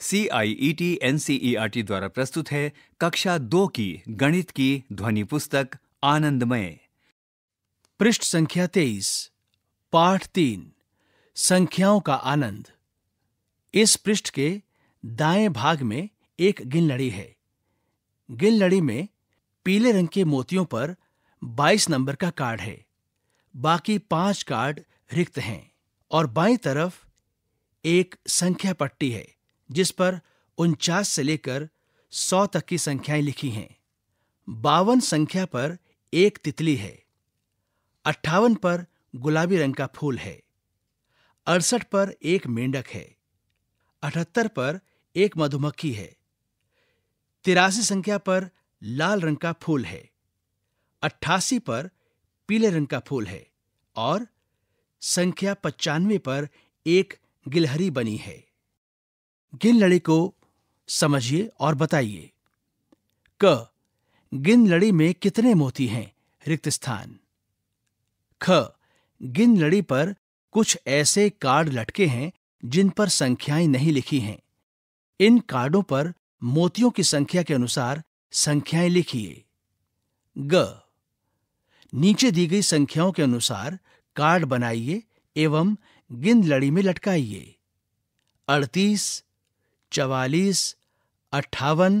C I E T N C E R T द्वारा प्रस्तुत है कक्षा दो की गणित की ध्वनि पुस्तक आनंदमय पृष्ठ संख्या तेईस पाठ तीन संख्याओं का आनंद इस पृष्ठ के दाएं भाग में एक लड़ी है लड़ी में पीले रंग के मोतियों पर 22 नंबर का कार्ड है बाकी पांच कार्ड रिक्त हैं और बाई तरफ एक संख्या पट्टी है जिस पर उनचास से लेकर सौ तक की संख्याएं लिखी हैं बावन संख्या पर एक तितली है अट्ठावन पर गुलाबी रंग का फूल है अड़सठ पर एक मेंढक है अठहत्तर पर एक मधुमक्खी है तिरासी संख्या पर लाल रंग का फूल है अट्ठासी पर पीले रंग का फूल है और संख्या पचानवे पर एक गिलहरी बनी है गिन लड़ी को समझिए और बताइए क गिन लड़ी में कितने मोती हैं रिक्त स्थान ख गिन लड़ी पर कुछ ऐसे कार्ड लटके हैं जिन पर संख्याएं नहीं लिखी हैं इन कार्डों पर मोतियों की संख्या के अनुसार संख्याएं लिखिए ग नीचे दी गई संख्याओं के अनुसार कार्ड बनाइए एवं गिन लड़ी में लटकाइए अड़तीस चवालीस अट्ठावन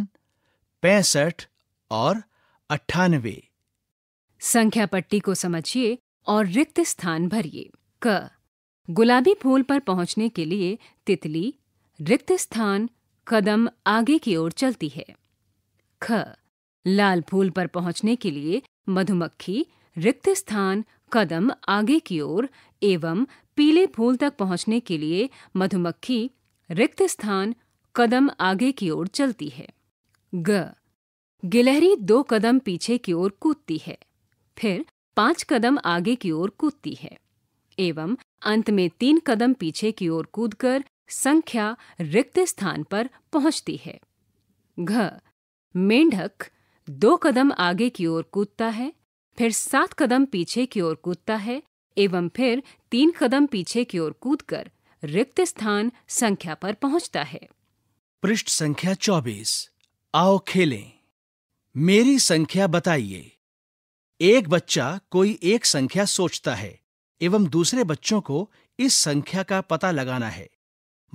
पैंसठ और अट्ठानवे संख्या पट्टी को समझिए और रिक्त स्थान भरिए क गुलाबी फूल पर पहुंचने के लिए तितली रिक्त स्थान कदम आगे की ओर चलती है ख लाल फूल पर पहुंचने के लिए मधुमक्खी रिक्त स्थान कदम आगे की ओर एवं पीले फूल तक पहुंचने के लिए मधुमक्खी रिक्त स्थान कदम आगे की ओर चलती है ग गिलहरी दो कदम पीछे की ओर कूदती है फिर पांच कदम आगे की ओर कूदती है एवं अंत में तीन कदम पीछे की ओर कूदकर संख्या रिक्त स्थान पर पहुंचती है घ मेंढक दो कदम आगे की ओर कूदता है फिर सात कदम पीछे की ओर कूदता है एवं फिर तीन कदम पीछे की ओर कूदकर रिक्त स्थान संख्या पर पहुंचता है पृष्ठ संख्या चौबीस आओ खेलें मेरी संख्या बताइए एक बच्चा कोई एक संख्या सोचता है एवं दूसरे बच्चों को इस संख्या का पता लगाना है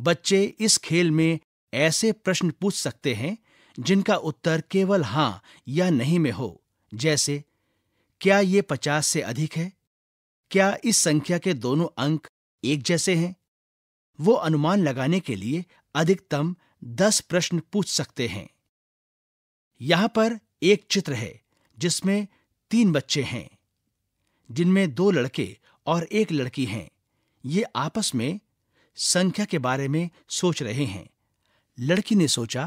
बच्चे इस खेल में ऐसे प्रश्न पूछ सकते हैं जिनका उत्तर केवल हां या नहीं में हो जैसे क्या ये पचास से अधिक है क्या इस संख्या के दोनों अंक एक जैसे हैं वो अनुमान लगाने के लिए अधिकतम दस प्रश्न पूछ सकते हैं यहां पर एक चित्र है जिसमें तीन बच्चे हैं जिनमें दो लड़के और एक लड़की हैं ये आपस में संख्या के बारे में सोच रहे हैं लड़की ने सोचा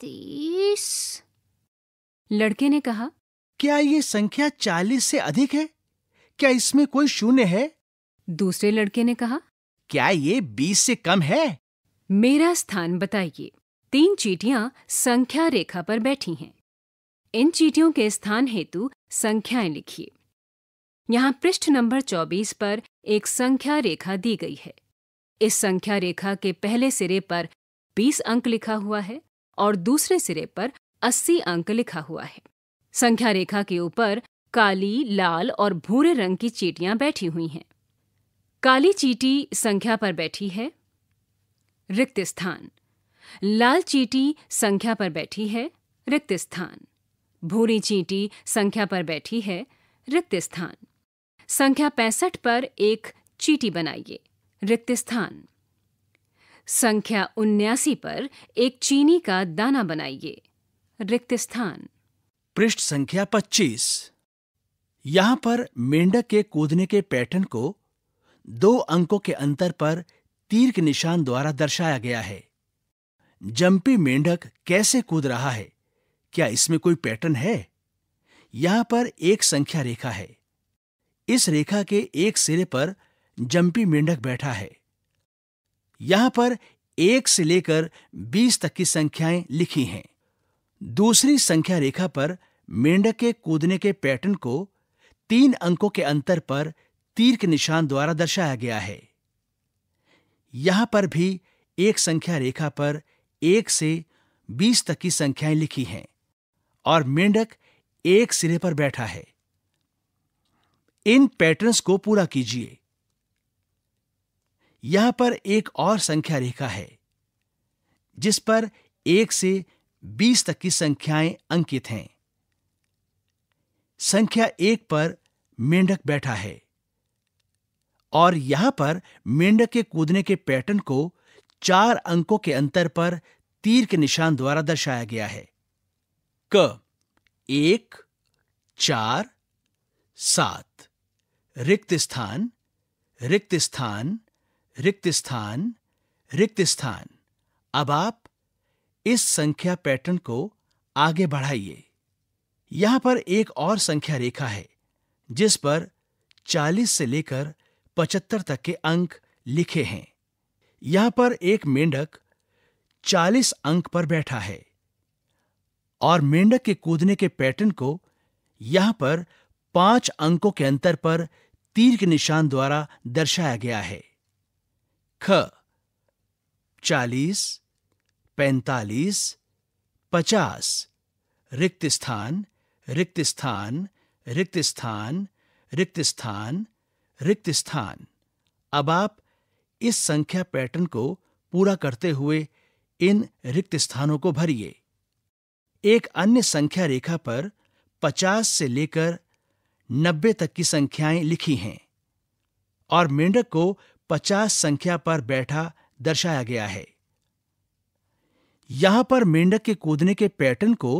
तीस लड़के ने कहा क्या ये संख्या चालीस से अधिक है क्या इसमें कोई शून्य है दूसरे लड़के ने कहा क्या ये बीस से कम है मेरा स्थान बताइए तीन चीटियां संख्या रेखा पर बैठी हैं इन चीटियों के स्थान हेतु संख्याएं लिखिए यहाँ पृष्ठ नंबर 24 पर एक संख्या रेखा दी गई है इस संख्या रेखा के पहले सिरे पर 20 अंक लिखा हुआ है और दूसरे सिरे पर 80 अंक लिखा हुआ है संख्या रेखा के ऊपर काली लाल और भूरे रंग की चीटियां बैठी हुई हैं काली चीटी संख्या पर बैठी है रिक्त स्थान लाल चींटी संख्या पर बैठी है रिक्त स्थान भूरी चींटी संख्या पर बैठी है रिक्त स्थान संख्या पैंसठ पर एक चीटी बनाइए रिक्त स्थान संख्या उन्यासी पर एक चीनी का दाना बनाइए रिक्त स्थान पृष्ठ संख्या 25 यहां पर मेंढक के कूदने के पैटर्न को दो अंकों के अंतर पर तीर के निशान द्वारा दर्शाया गया है जंपी मेंढक कैसे कूद रहा है क्या इसमें कोई पैटर्न है यहां पर एक संख्या रेखा है इस रेखा के एक सिरे पर जंपी मेंढक बैठा है यहां पर एक से लेकर बीस तक की संख्याएं लिखी हैं दूसरी संख्या रेखा पर मेंढक के कूदने के पैटर्न को तीन अंकों के अंतर पर तीर के निशान द्वारा दर्शाया गया है यहां पर भी एक संख्या रेखा पर एक से बीस तक की संख्याएं लिखी हैं और मेंढक एक सिरे पर बैठा है इन पैटर्न्स को पूरा कीजिए यहां पर एक और संख्या रेखा है जिस पर एक से बीस तक की संख्याएं अंकित हैं संख्या एक पर मेंढक बैठा है और यहां पर मेंढक के कूदने के पैटर्न को चार अंकों के अंतर पर तीर के निशान द्वारा दर्शाया गया है क एक चार सात रिक्त स्थान रिक्त स्थान रिक्त स्थान रिक्त स्थान अब आप इस संख्या पैटर्न को आगे बढ़ाइए यहां पर एक और संख्या रेखा है जिस पर 40 से लेकर पचहत्तर तक के अंक लिखे हैं यहां पर एक मेंढक चालीस अंक पर बैठा है और मेंढक के कूदने के पैटर्न को यहां पर पांच अंकों के अंतर पर तीर के निशान द्वारा दर्शाया गया है ख चालीस पैतालीस पचास रिक्त स्थान रिक्त स्थान रिक्त स्थान रिक्त स्थान रिक्त स्थान अब आप इस संख्या पैटर्न को पूरा करते हुए इन रिक्त स्थानों को भरिए एक अन्य संख्या रेखा पर 50 से लेकर 90 तक की संख्याएं लिखी हैं और मेंढक को 50 संख्या पर बैठा दर्शाया गया है यहां पर मेंढक के कूदने के पैटर्न को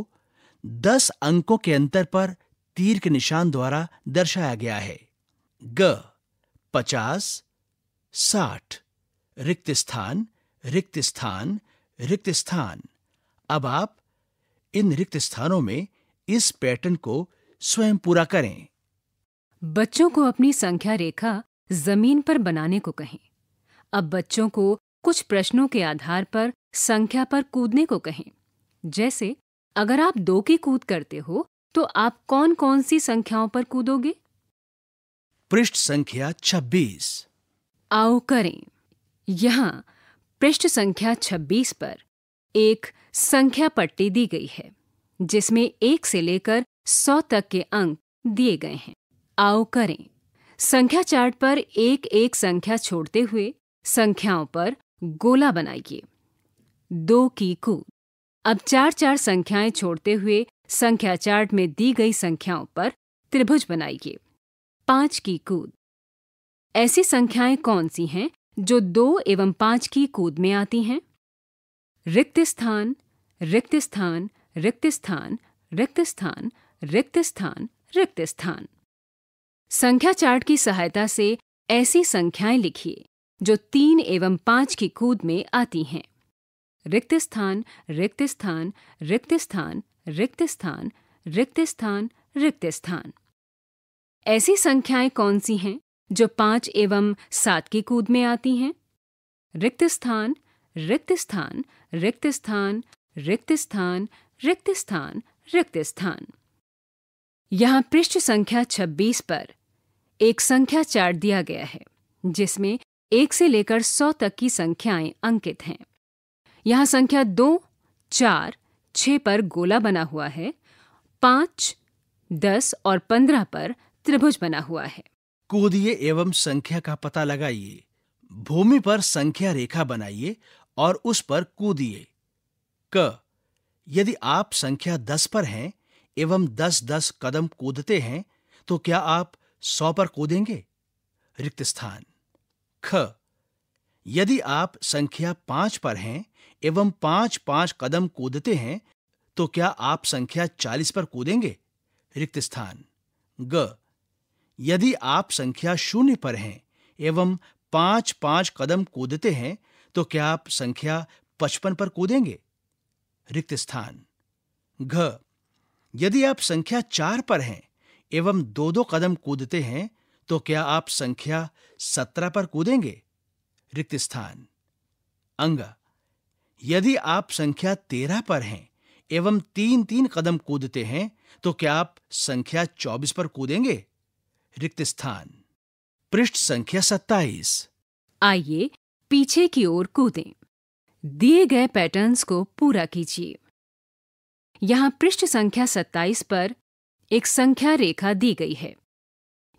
10 अंकों के अंतर पर तीर के निशान द्वारा दर्शाया गया है ग पचास साठ रिक्त स्थान रिक्त स्थान रिक्त स्थान अब आप इन रिक्त स्थानों में इस पैटर्न को स्वयं पूरा करें बच्चों को अपनी संख्या रेखा जमीन पर बनाने को कहें अब बच्चों को कुछ प्रश्नों के आधार पर संख्या पर कूदने को कहें जैसे अगर आप दो की कूद करते हो तो आप कौन कौन सी संख्याओं पर कूदोगे पृष्ठ संख्या 26 आओ करें यहाँ पृष्ठ संख्या 26 पर एक संख्या पट्टी दी गई है जिसमें एक से लेकर सौ तक के अंक दिए गए हैं आओ करें संख्या चार्ट पर एक एक संख्या छोड़ते हुए संख्याओं पर गोला बनाइए दो की कूद अब चार चार संख्याएं छोड़ते हुए संख्या चार्ट में दी गई संख्याओं पर त्रिभुज बनाइए पांच की कूद ऐसी संख्याएं कौन सी हैं जो दो एवं पांच की कूद में आती हैं रिक्त स्थान रिक्त स्थान रिक्त स्थान रिक्त स्थान रिक्त स्थान रिक्त स्थान संख्या चार्ट की सहायता से ऐसी संख्याएं लिखिए जो तीन एवं पांच की कूद में आती हैं रिक्त स्थान रिक्त स्थान रिक्त स्थान रिक्त स्थान रिक्त स्थान रिक्त स्थान ऐसी संख्याएं कौन सी हैं जो पांच एवं सात की कूद में आती हैं रिक्त स्थान रिक्त स्थान रिक्त स्थान रिक्त स्थान रिक्त स्थान रिक्त स्थान यहां पृष्ठ संख्या 26 पर एक संख्या चार्ट दिया गया है जिसमें एक से लेकर सौ तक की संख्याएं अंकित हैं यहां संख्या दो चार छ पर गोला बना हुआ है पांच दस और पंद्रह पर त्रिभुज बना हुआ है कूदिए एवं संख्या का पता लगाइए भूमि पर संख्या रेखा बनाइए और उस पर कूदिए क यदि आप संख्या दस पर हैं एवं दस दस कदम कूदते हैं तो क्या आप सौ पर कूदेंगे रिक्त स्थान ख यदि आप संख्या पांच पर हैं एवं पांच पांच कदम कूदते हैं तो क्या आप संख्या चालीस पर कूदेंगे रिक्त स्थान ग यदि आप संख्या शून्य पर हैं एवं पांच पांच कदम कूदते हैं तो क्या आप संख्या पचपन पर कूदेंगे रिक्त स्थान घ यदि आप संख्या चार पर हैं एवं दो दो कदम कूदते हैं तो क्या आप संख्या सत्रह पर कूदेंगे रिक्त स्थान अंग यदि आप संख्या तेरह पर हैं एवं तीन तीन कदम कूदते हैं तो क्या आप संख्या चौबीस पर कूदेंगे रिक्त स्थान पृष्ठ संख्या सत्ताईस आइए पीछे की ओर कूदें दिए गए पैटर्न्स को पूरा कीजिए यहाँ पृष्ठ संख्या सत्ताईस पर एक संख्या रेखा दी गई है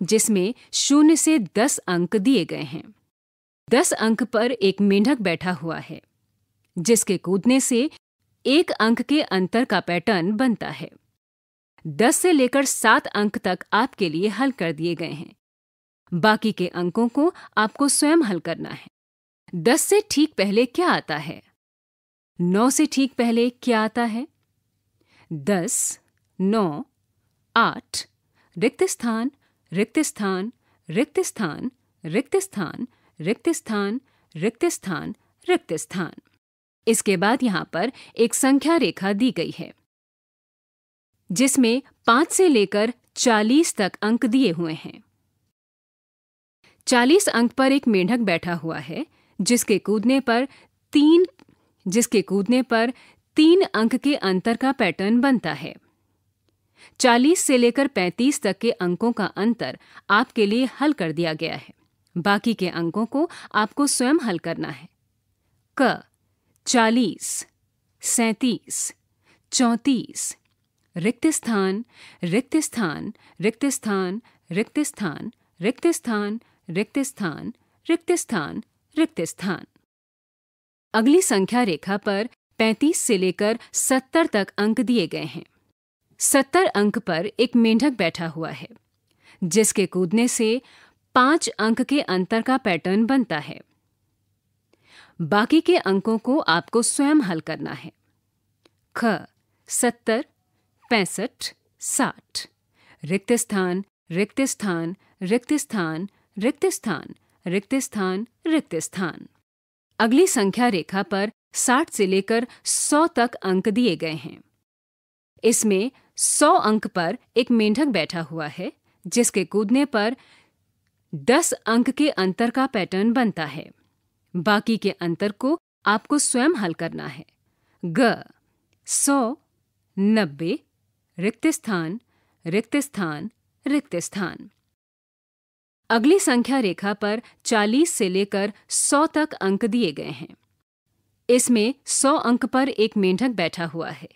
जिसमें शून्य से दस अंक दिए गए हैं दस अंक पर एक मेंढक बैठा हुआ है जिसके कूदने से एक अंक के अंतर का पैटर्न बनता है दस से लेकर सात अंक तक आपके लिए हल कर दिए गए हैं बाकी के अंकों को आपको स्वयं हल करना है दस से ठीक पहले क्या आता है नौ से ठीक पहले क्या आता है दस नौ आठ रिक्त स्थान रिक्त स्थान रिक्त स्थान रिक्त स्थान रिक्त स्थान रिक्त स्थान रिक्त स्थान इसके बाद यहां पर एक संख्या रेखा दी गई है जिसमें पांच से लेकर चालीस तक अंक दिए हुए हैं चालीस अंक पर एक मेंढक बैठा हुआ है जिसके कूदने पर तीन जिसके कूदने पर तीन अंक के अंतर का पैटर्न बनता है चालीस से लेकर पैंतीस तक के अंकों का अंतर आपके लिए हल कर दिया गया है बाकी के अंकों को आपको स्वयं हल करना है क चालीस सैतीस चौंतीस रिक्त स्थान रिक्त स्थान रिक्त स्थान रिक्त स्थान रिक्त स्थान रिक्त स्थान रिक्त स्थान रिक्त स्थान अगली संख्या रेखा पर 35 से लेकर 70 तक अंक दिए गए हैं 70 अंक पर एक मेंढक बैठा हुआ है जिसके कूदने से पांच अंक के अंतर का पैटर्न बनता है बाकी के अंकों को आपको स्वयं हल करना है ख सत्तर पैंसठ साठ रिक्त स्थान रिक्त स्थान रिक्त स्थान रिक्त स्थान रिक्त स्थान रिक्त स्थान अगली संख्या रेखा पर 60 से लेकर 100 तक अंक दिए गए हैं इसमें 100 अंक पर एक मेंढक बैठा हुआ है जिसके कूदने पर 10 अंक के अंतर का पैटर्न बनता है बाकी के अंतर को आपको स्वयं हल करना है ग सौ नब्बे रिक्त स्थान रिक्त स्थान रिक्त स्थान अगली संख्या रेखा पर 40 से लेकर 100 तक अंक दिए गए हैं इसमें 100 अंक पर एक मेंढक बैठा हुआ है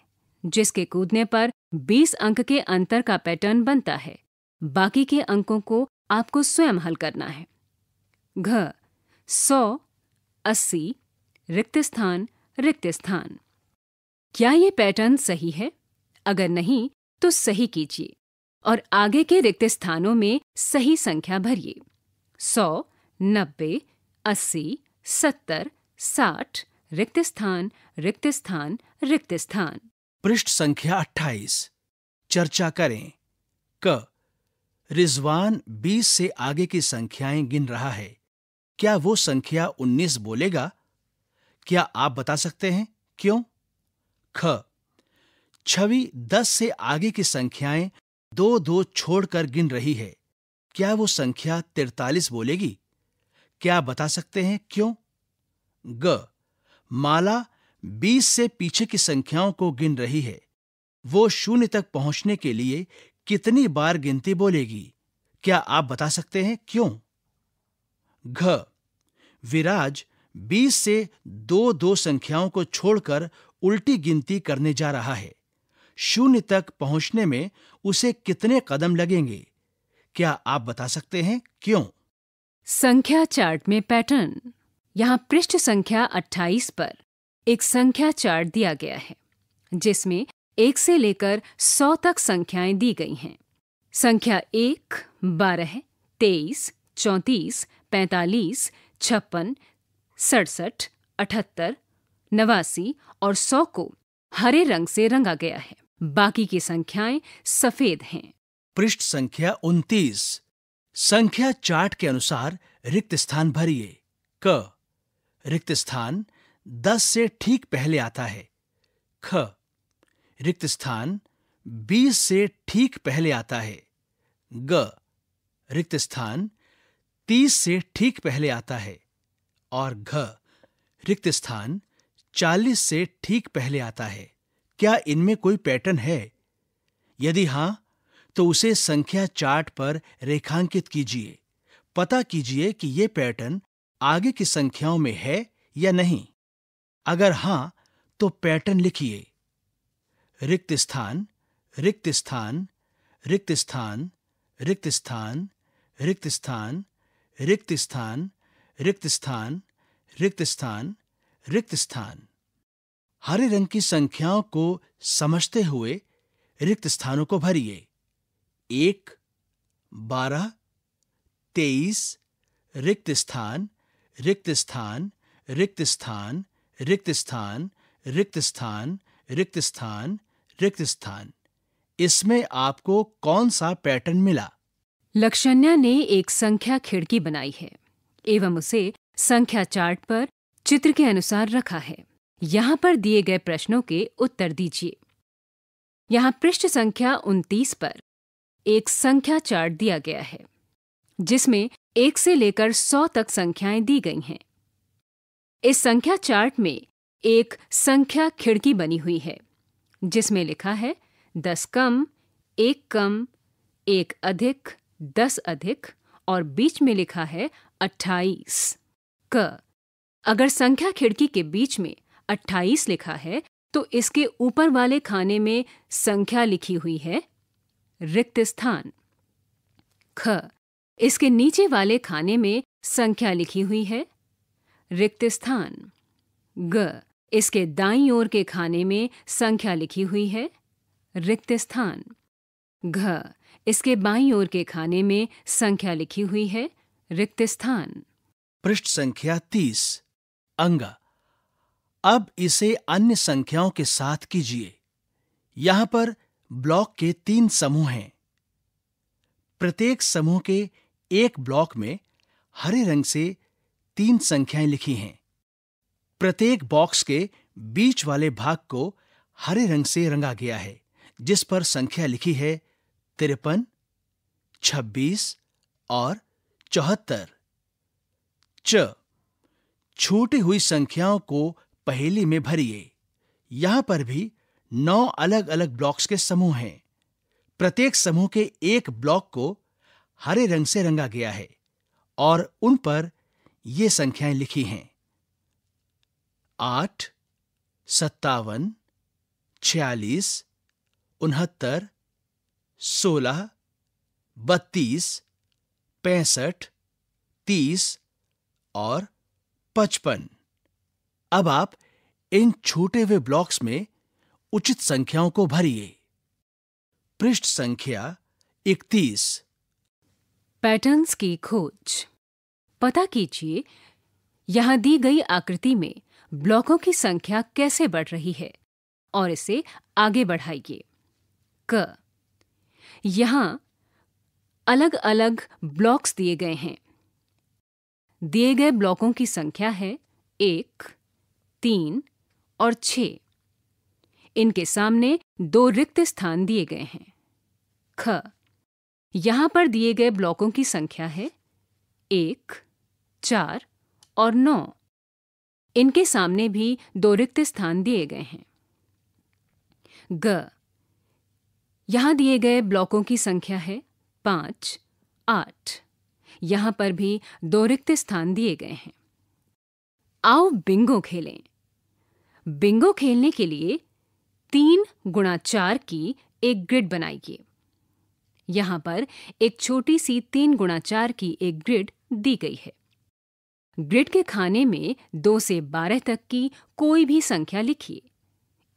जिसके कूदने पर 20 अंक के अंतर का पैटर्न बनता है बाकी के अंकों को आपको स्वयं हल करना है घ सौ अस्सी रिक्त स्थान रिक्त स्थान क्या ये पैटर्न सही है अगर नहीं तो सही कीजिए और आगे के रिक्त स्थानों में सही संख्या भरिए सौ नब्बे अस्सी सत्तर साठ रिक्त स्थान रिक्त स्थान रिक्त स्थान पृष्ठ संख्या अट्ठाईस चर्चा करें क रिजवान बीस से आगे की संख्याएं गिन रहा है क्या वो संख्या उन्नीस बोलेगा क्या आप बता सकते हैं क्यों ख छवि दस से आगे की संख्याएं दो दो छोड़कर गिन रही है क्या वो संख्या तिरतालीस बोलेगी क्या बता सकते हैं क्यों ग माला बीस से पीछे की संख्याओं को गिन रही है वो शून्य तक पहुंचने के लिए कितनी बार गिनती बोलेगी क्या आप बता सकते हैं क्यों घ विराज बीस से दो दो संख्याओं को छोड़कर उल्टी गिनती करने जा रहा है शून्य तक पहुंचने में उसे कितने कदम लगेंगे क्या आप बता सकते हैं क्यों संख्या चार्ट में पैटर्न यहाँ पृष्ठ संख्या 28 पर एक संख्या चार्ट दिया गया है जिसमें एक से लेकर सौ तक संख्याएं दी गई हैं संख्या एक बारह तेईस चौंतीस पैंतालीस छप्पन सड़सठ अठहत्तर नवासी और सौ को हरे रंग से रंगा गया है बाकी की संख्याएं सफेद हैं पृष्ठ संख्या 29 संख्या चार्ट के अनुसार रिक्त स्थान भरिए क रिक्त स्थान 10 से ठीक पहले आता है ख रिक्त स्थान 20 से ठीक पहले आता है ग रिक्त स्थान 30 से ठीक पहले आता है और घ रिक्त स्थान 40 से ठीक पहले आता है क्या इनमें कोई पैटर्न है यदि हां तो उसे संख्या चार्ट पर रेखांकित कीजिए पता कीजिए कि यह पैटर्न आगे की संख्याओं में है या नहीं अगर हां तो पैटर्न लिखिए रिक्त स्थान रिक्त स्थान रिक्त स्थान रिक्त स्थान रिक्त स्थान रिक्त स्थान रिक्त स्थान रिक्त स्थान रिक्त स्थान हरे रंग की संख्याओं को समझते हुए रिक्त स्थानों को भरिए एक बारह तेईस रिक्त स्थान रिक्त स्थान रिक्त स्थान रिक्त स्थान रिक्त स्थान रिक्त स्थान रिक्त स्थान इसमें आपको कौन सा पैटर्न मिला लक्षण्या ने एक संख्या खिड़की बनाई है एवं उसे संख्या चार्ट पर चित्र के अनुसार रखा है यहाँ पर दिए गए प्रश्नों के उत्तर दीजिए यहाँ पृष्ठ संख्या 29 पर एक संख्या चार्ट दिया गया है जिसमें एक से लेकर सौ तक संख्याएं दी गई हैं इस संख्या चार्ट में एक संख्या खिड़की बनी हुई है जिसमें लिखा है दस कम एक कम एक अधिक दस अधिक और बीच में लिखा है अट्ठाईस क अगर संख्या खिड़की के बीच में अट्ठाईस लिखा है तो इसके ऊपर वाले खाने में संख्या लिखी हुई है रिक्त स्थान ख इसके नीचे वाले खाने में संख्या लिखी हुई है रिक्त स्थान ग इसके दाई ओर के खाने में संख्या लिखी हुई है रिक्त स्थान घ इसके बाई ओर के खाने में संख्या लिखी हुई है रिक्त स्थान पृष्ठ संख्या तीस अंगा अब इसे अन्य संख्याओं के साथ कीजिए यहां पर ब्लॉक के तीन समूह हैं प्रत्येक समूह के एक ब्लॉक में हरे रंग से तीन संख्याएं लिखी हैं प्रत्येक बॉक्स के बीच वाले भाग को हरे रंग से रंगा गया है जिस पर संख्या लिखी है तिरपन छब्बीस और चौहत्तर छोटी हुई संख्याओं को पहेली में भरिए यहां पर भी नौ अलग अलग ब्लॉक्स के समूह हैं प्रत्येक समूह के एक ब्लॉक को हरे रंग से रंगा गया है और उन पर ये संख्याएं लिखी हैं आठ सत्तावन छियालीस उनहत्तर सोलह बत्तीस पैंसठ तीस और पचपन अब आप इन छूटे हुए ब्लॉक्स में उचित संख्याओं को भरिए पृष्ठ संख्या 31 पैटर्न्स की खोज पता कीजिए यहां दी गई आकृति में ब्लॉकों की संख्या कैसे बढ़ रही है और इसे आगे बढ़ाइए क यहां अलग अलग ब्लॉक्स दिए गए हैं दिए गए ब्लॉकों की संख्या है एक तीन और छ इनके सामने दो रिक्त स्थान दिए गए हैं ख यहां पर दिए गए ब्लॉकों की संख्या है एक चार और नौ इनके सामने भी दो रिक्त स्थान दिए गए हैं ग यहां दिए गए ब्लॉकों की संख्या है पांच आठ यहां पर भी दो रिक्त स्थान दिए गए हैं आओ बिंगो खेलें बिंगो खेलने के लिए तीन गुणा चार की एक ग्रिड बनाइए यहां पर एक छोटी सी तीन गुणा चार की एक ग्रिड दी गई है ग्रिड के खाने में दो से बारह तक की कोई भी संख्या लिखिए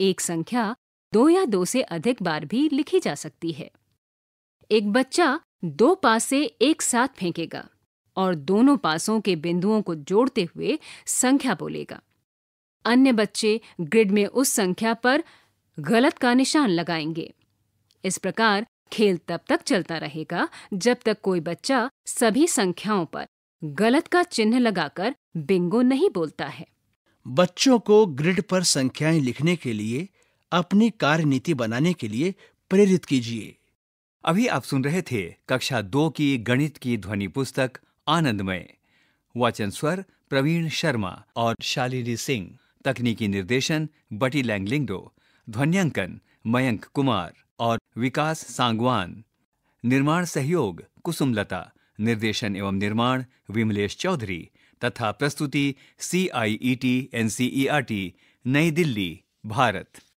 एक संख्या दो या दो से अधिक बार भी लिखी जा सकती है एक बच्चा दो पासे एक साथ फेंकेगा और दोनों पासों के बिंदुओं को जोड़ते हुए संख्या बोलेगा अन्य बच्चे ग्रिड में उस संख्या पर गलत का निशान लगाएंगे इस प्रकार खेल तब तक चलता रहेगा जब तक कोई बच्चा सभी संख्याओं पर गलत का चिन्ह लगाकर बिंगो नहीं बोलता है बच्चों को ग्रिड पर संख्याएं लिखने के लिए अपनी कार्यनीति बनाने के लिए प्रेरित कीजिए अभी आप सुन रहे थे कक्षा दो की गणित की ध्वनि पुस्तक आनंदमय वाचन स्वर प्रवीण शर्मा और शालिनी सिंह तकनीकी निर्देशन बटी लैंगलिंगडो ध्वन्यांकन मयंक कुमार और विकास सांगवान निर्माण सहयोग कुसुमलता निर्देशन एवं निर्माण विमलेश चौधरी तथा प्रस्तुति C I E T N C E R T नई दिल्ली भारत